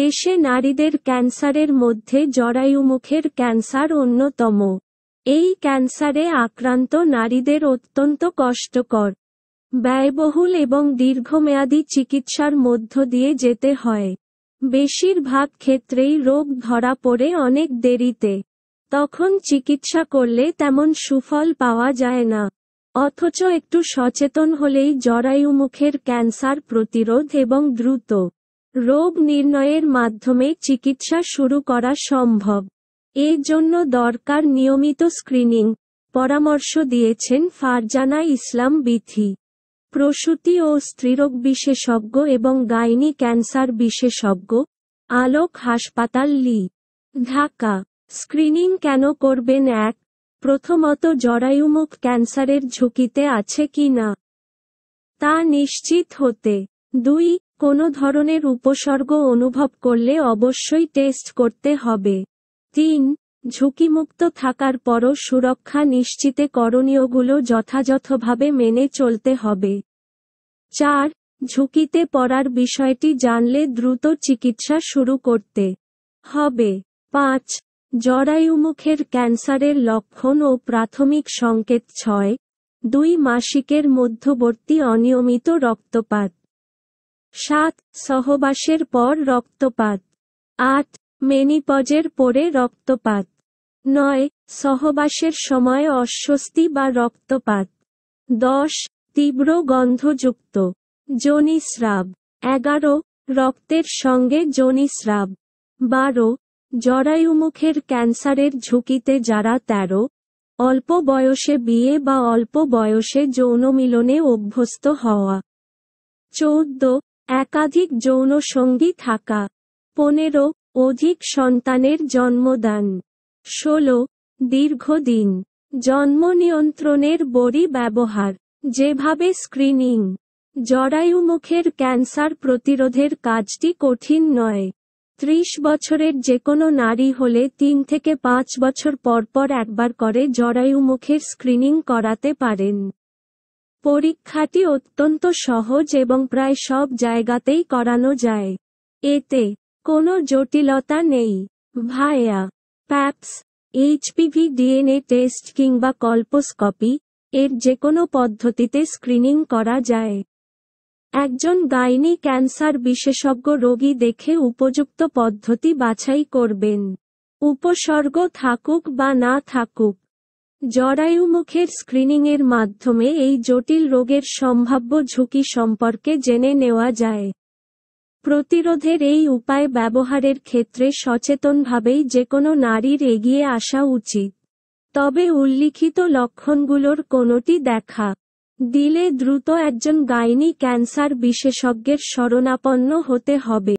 দেশে নারীদের ক্যান্সারের মধ্যে জরায়ুমুখের ক্যান্সার অন্যতম এই ক্যান্সারে আক্রান্ত নারীদের অত্যন্ত কষ্টকর ব্যয়বহুল এবং দীর্ঘমেয়াদী চিকিৎসার মধ্য দিয়ে যেতে হয় বেশিরভাগ ক্ষেত্রেই রোগ ধরা পড়ে অনেক দেরিতে তখন চিকিৎসা করলে তেমন সুফল পাওয়া যায় না অথচ একটু সচেতন হলেই জরায়ুমুখের ক্যান্সার প্রতিরোধ এবং দ্রুত রোগ নির্ণয়ের মাধ্যমে চিকিৎসা শুরু করা সম্ভব এই জন্য দরকার নিয়মিত স্ক্রিনিং পরামর্শ দিয়েছেন ফারজানা ইসলাম বিথি প্রসূতি ও স্ত্রীরোগ বিশেষজ্ঞ এবং গাইনি ক্যান্সার বিশেষজ্ঞ আলোক হাসপাতাল লি ঢাকা স্ক্রিনিং কেন করবেন এক প্রথমত জরায়ুমুখ ক্যান্সারের ঝুঁকিতে আছে কি না তা নিশ্চিত হতে দুই কোনো ধরনের উপসর্গ অনুভব করলে অবশ্যই টেস্ট করতে হবে তিন ঝুঁকিমুক্ত থাকার পরও সুরক্ষা নিশ্চিতে করণীয়গুলো যথাযথভাবে মেনে চলতে হবে চার ঝুঁকিতে পড়ার বিষয়টি জানলে দ্রুত চিকিৎসা শুরু করতে হবে পাঁচ জরায়ুমুখের ক্যান্সারের লক্ষণ ও প্রাথমিক সংকেত ছয় দুই মাসিকের মধ্যবর্তী অনিয়মিত রক্তপাত সাত সহবাসের পর রক্তপাত আট মেনিপজের পরে রক্তপাত নয় সহবাসের সময় অস্বস্তি বা রক্তপাত দশ তীব্র গন্ধযুক্ত যোনিস্রাব এগারো রক্তের সঙ্গে যোনিস্রাব বারো জরায়ুমুখের ক্যান্সারের ঝুঁকিতে যারা তেরো অল্প বয়সে বিয়ে বা অল্প বয়সে যৌনমিলনে অভ্যস্ত হওয়া চৌদ্দ একাধিক যৌন সঙ্গী থাকা পনেরো অধিক সন্তানের জন্মদান ষোলো দীর্ঘদিন জন্ম নিয়ন্ত্রণের বড়ি ব্যবহার যেভাবে স্ক্রিনিং জরায়ুমুখের ক্যান্সার প্রতিরোধের কাজটি কঠিন নয় ত্রিশ বছরের যে কোনো নারী হলে তিন থেকে পাঁচ বছর পরপর একবার করে জরায়ুমুখের স্ক্রিনিং করাতে পারেন পরীক্ষাটি অত্যন্ত সহজ এবং প্রায় সব জায়গাতেই করানো যায় এতে কোনো জটিলতা নেই via Paps HPV DNA test কিংবা কল্পোস্কপি এর যে কোনো পদ্ধতিতে স্ক্রিনিং করা যায় একজন গাইনি ক্যান্সার বিশেষজ্ঞ রোগী দেখে উপযুক্ত পদ্ধতি বাছাই করবেন উপসর্গ থাকুক বা না থাকুক জরায়ু মুখের স্ক্রিনিংয়ের মাধ্যমে এই জটিল রোগের সম্ভাব্য ঝুঁকি সম্পর্কে জেনে নেওয়া যায় প্রতিরোধের এই উপায় ব্যবহারের ক্ষেত্রে সচেতনভাবেই যে কোনো নারীর এগিয়ে আসা উচিত তবে উল্লিখিত লক্ষণগুলোর কোনোটি দেখা দিলে দ্রুত একজন গাইনি ক্যান্সার বিশেষজ্ঞের শরণাপন্ন হতে হবে